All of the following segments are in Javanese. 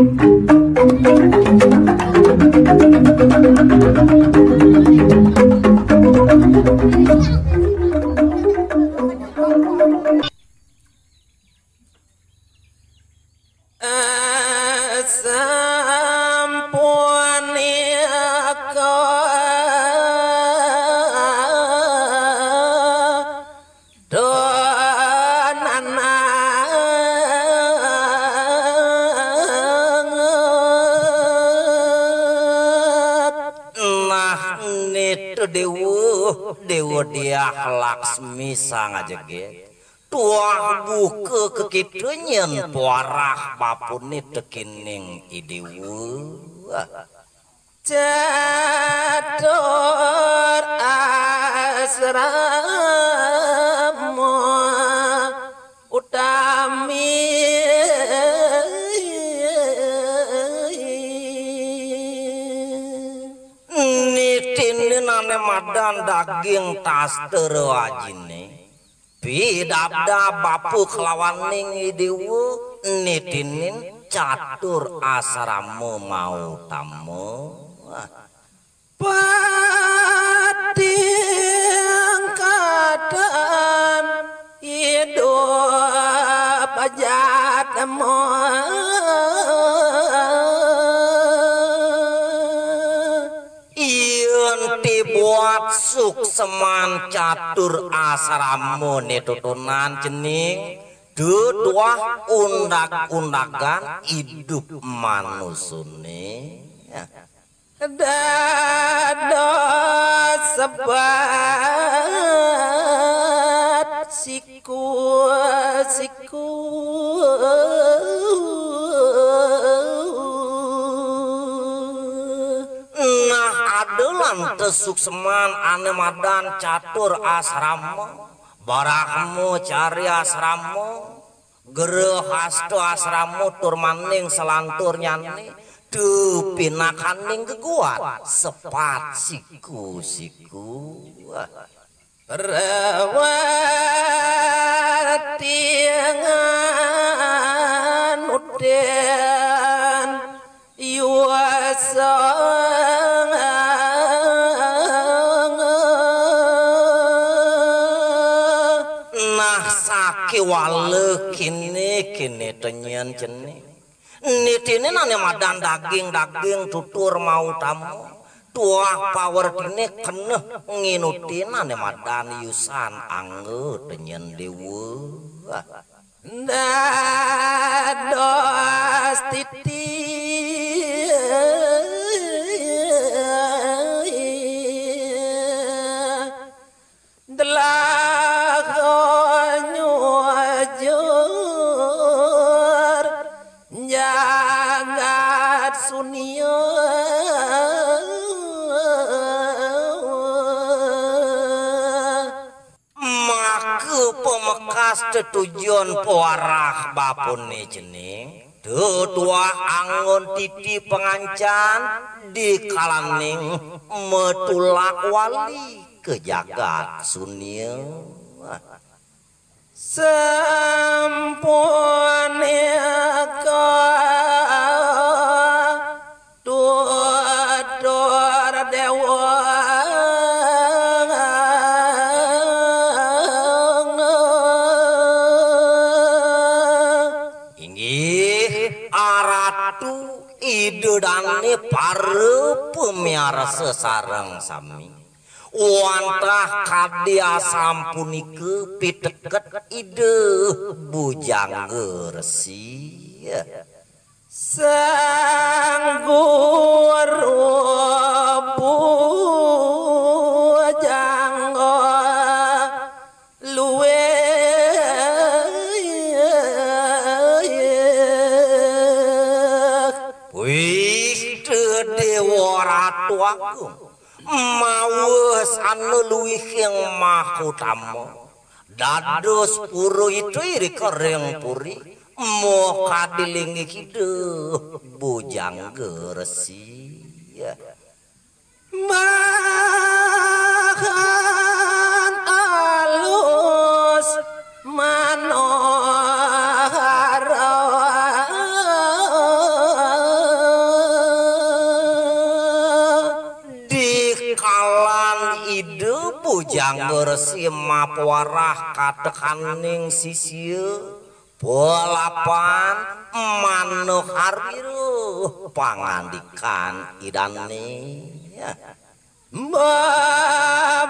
Thank you. Laksmi sangat jeget tuah buke kekitunyen puarah papuni tekining idewu cedor asramu utami ane madan daging tas terwajine bidabda bapu kelawan ning idiwu nitinin catur asramu mau tamu Pak atur asramu tutunan jening dua undak-undakan hidup manusune dado sebat siku siku mantes sukseman ane madan catur asrama barakmu cari asrama gereh hasto asrama tur maning selantur nyane Duh, pinakaning kekuat sepat siku-siku. Rawat tiangan udah ake wale kene kene tenyan jene nitine nane madan daging daging tutur mau tamu tua power kene kene nginuti nane madan yusan angge tenyan dewa Nah, dos titik kastetujon poarah bapune jening dua angon titi pengancan di kalaning metulak wali kejagat sunil Sa Idudane parepe miarese sareng sami. Wantah kadia sampunike piteket ide bujang gersi. Sang waku mawes anu luwih yang mahu tamu dados puru itu iri kering puri mau kadilingi kidu bujang geresi ya. Maka janggur si mapuarah katekaning sisil bolapan Manuh hariru pangandikan idani mbak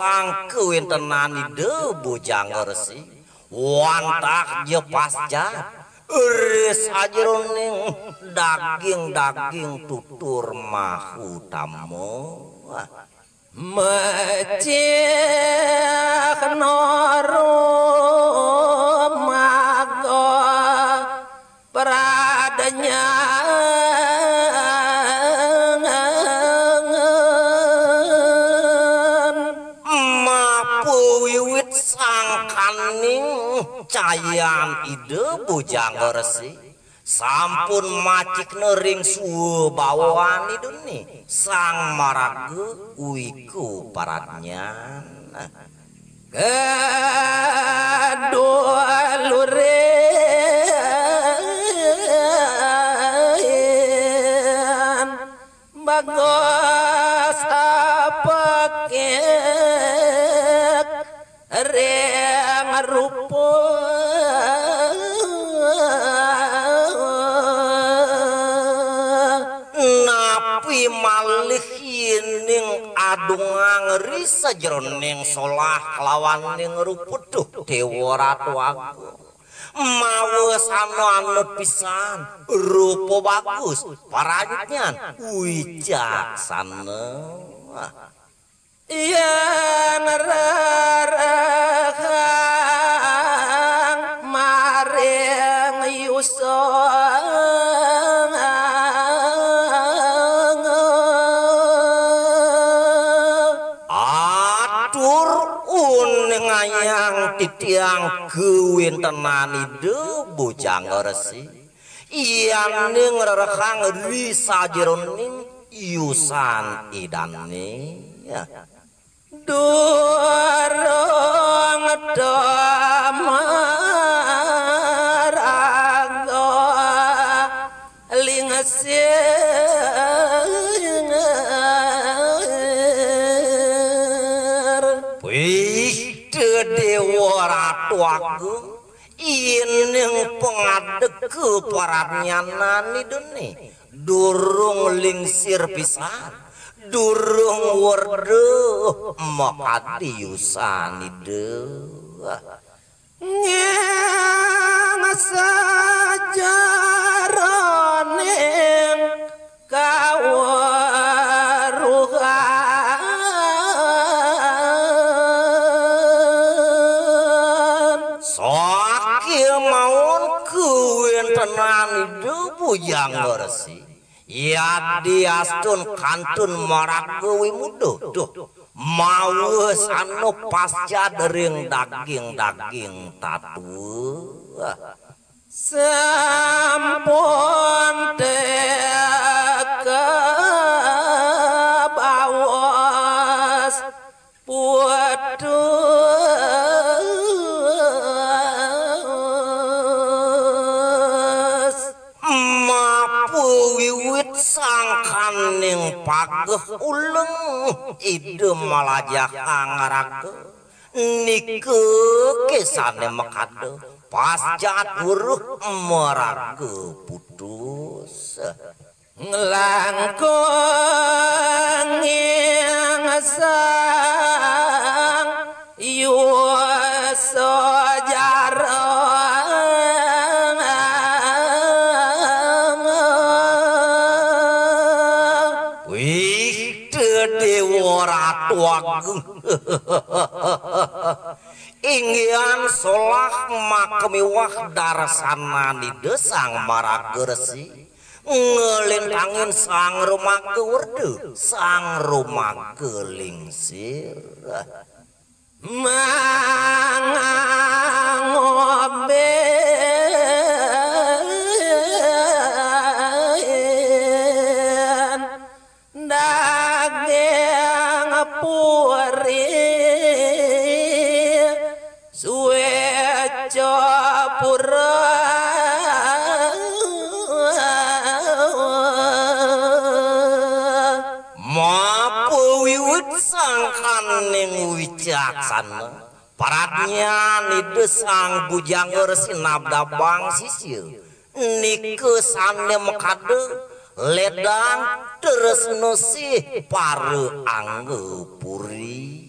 sangkewin tenani debu janger si wantak jepas jat iris aja daging-daging tutur mahu tamu mecik noru magok pradenyak cayang ide bujang resi sampun macik nering suwe bawaan itu nih sang marage uiku paratnya kedua lure bagus apa kek reng kali sejroning solah lawan ning rupuduh dewa ratu aku mawe sano anu pisan rupa bagus parayutnya wijaksana iya nerarakan maring yusuf yang titiang kuwin tenani de bocah ngresi yang ning rerekang ri sajroning yusan idane durung damar lingsir aku ini pengadeku paratnyanani duni durung lingsir pisan durung werduh mokati yusani deh nyeng sejarah neng yang ngersi ya diastun kantun maragowi mudo duh anu pasca dering daging-daging tatu sampun dekat sangkaning pageh ulung ide malajak angarake niku kesane mekate pas jatuh buruh merage putus Ingian solah makemiwah darasana di desang maragersi ngelintangin sang rumah kewerdu sang rumah kelingsir mangang ngobel mapo wiwit sangkaning wicaksana paratnya nidesang bujangger sinabda bang sisil nikesane mekade ledang terus nusih paru anggupuri.